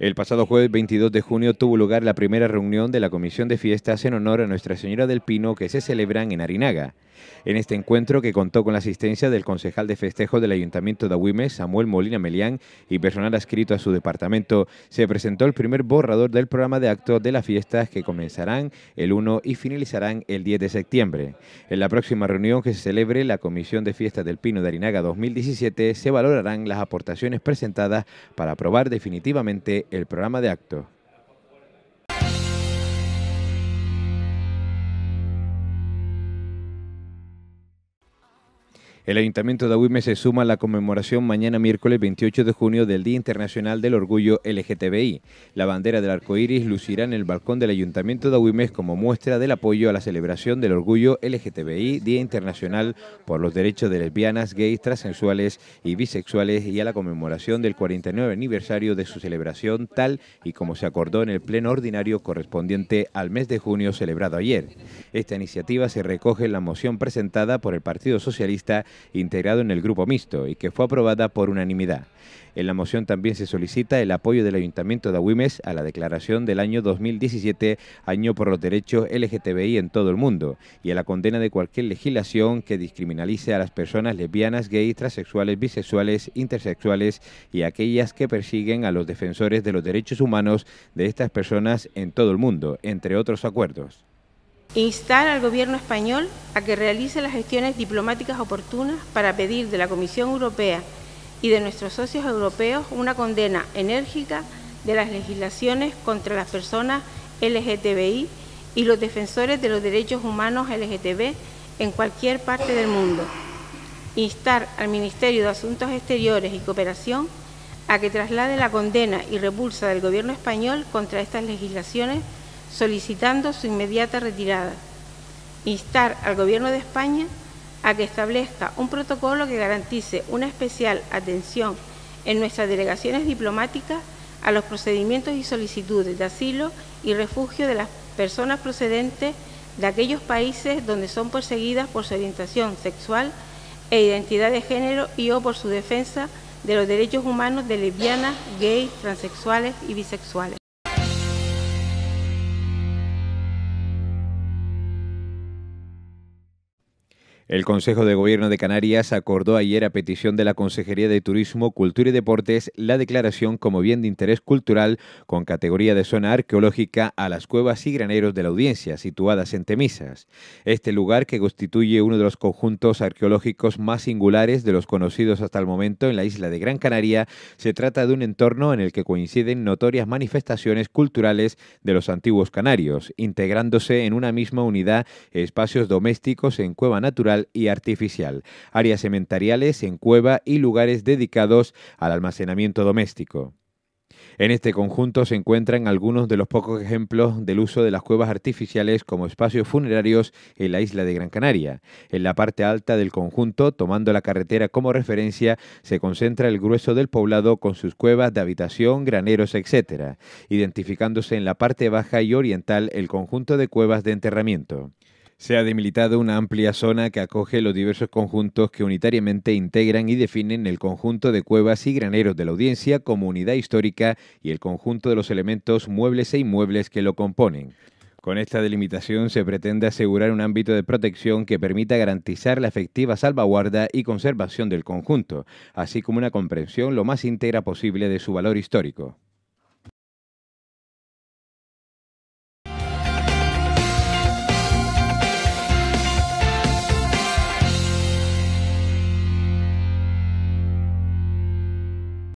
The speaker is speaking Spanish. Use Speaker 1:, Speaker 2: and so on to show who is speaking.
Speaker 1: El pasado jueves 22 de junio tuvo lugar la primera reunión de la Comisión de Fiestas en honor a Nuestra Señora del Pino que se celebran en Arinaga. En este encuentro, que contó con la asistencia del concejal de festejos del Ayuntamiento de Aguimes, Samuel Molina Melián, y personal adscrito a su departamento, se presentó el primer borrador del programa de actos de las fiestas que comenzarán el 1 y finalizarán el 10 de septiembre. En la próxima reunión que se celebre la Comisión de Fiestas del Pino de Arinaga 2017, se valorarán las aportaciones presentadas para aprobar definitivamente el programa de acto. El Ayuntamiento de Agüime se suma a la conmemoración mañana miércoles 28 de junio del Día Internacional del Orgullo LGTBI. La bandera del arco iris lucirá en el balcón del Ayuntamiento de Agüimes como muestra del apoyo a la celebración del Orgullo LGTBI, Día Internacional por los Derechos de Lesbianas, Gays, Transsexuales y Bisexuales y a la conmemoración del 49 aniversario de su celebración, tal y como se acordó en el pleno ordinario correspondiente al mes de junio celebrado ayer. Esta iniciativa se recoge en la moción presentada por el Partido Socialista integrado en el grupo mixto y que fue aprobada por unanimidad. En la moción también se solicita el apoyo del Ayuntamiento de Agüimes a la declaración del año 2017, año por los derechos LGTBI en todo el mundo, y a la condena de cualquier legislación que discriminalice a las personas lesbianas, gays, transexuales, bisexuales, intersexuales y aquellas que persiguen a los defensores de los derechos humanos de estas personas en todo el mundo, entre otros acuerdos
Speaker 2: instar al Gobierno español a que realice las gestiones diplomáticas oportunas para pedir de la Comisión Europea y de nuestros socios europeos una condena enérgica de las legislaciones contra las personas LGTBI y los defensores de los derechos humanos LGTB en cualquier parte del mundo. Instar al Ministerio de Asuntos Exteriores y Cooperación a que traslade la condena y repulsa del Gobierno español contra estas legislaciones solicitando su inmediata retirada. Instar al Gobierno de España a que establezca un protocolo que garantice una especial atención en nuestras delegaciones diplomáticas a los procedimientos y solicitudes de asilo y refugio de las personas procedentes de aquellos países donde son perseguidas por su orientación sexual e identidad de género y o por su defensa de los derechos humanos de lesbianas, gays, transexuales y bisexuales.
Speaker 1: El Consejo de Gobierno de Canarias acordó ayer a petición de la Consejería de Turismo, Cultura y Deportes la declaración como bien de interés cultural con categoría de zona arqueológica a las cuevas y graneros de la audiencia situadas en Temisas. Este lugar que constituye uno de los conjuntos arqueológicos más singulares de los conocidos hasta el momento en la isla de Gran Canaria, se trata de un entorno en el que coinciden notorias manifestaciones culturales de los antiguos canarios, integrándose en una misma unidad espacios domésticos en cueva natural y artificial, áreas cementariales en cueva y lugares dedicados al almacenamiento doméstico. En este conjunto se encuentran algunos de los pocos ejemplos del uso de las cuevas artificiales como espacios funerarios en la isla de Gran Canaria. En la parte alta del conjunto, tomando la carretera como referencia, se concentra el grueso del poblado con sus cuevas de habitación, graneros, etc., identificándose en la parte baja y oriental el conjunto de cuevas de enterramiento. Se ha demilitado una amplia zona que acoge los diversos conjuntos que unitariamente integran y definen el conjunto de cuevas y graneros de la audiencia como unidad histórica y el conjunto de los elementos muebles e inmuebles que lo componen. Con esta delimitación se pretende asegurar un ámbito de protección que permita garantizar la efectiva salvaguarda y conservación del conjunto, así como una comprensión lo más íntegra posible de su valor histórico.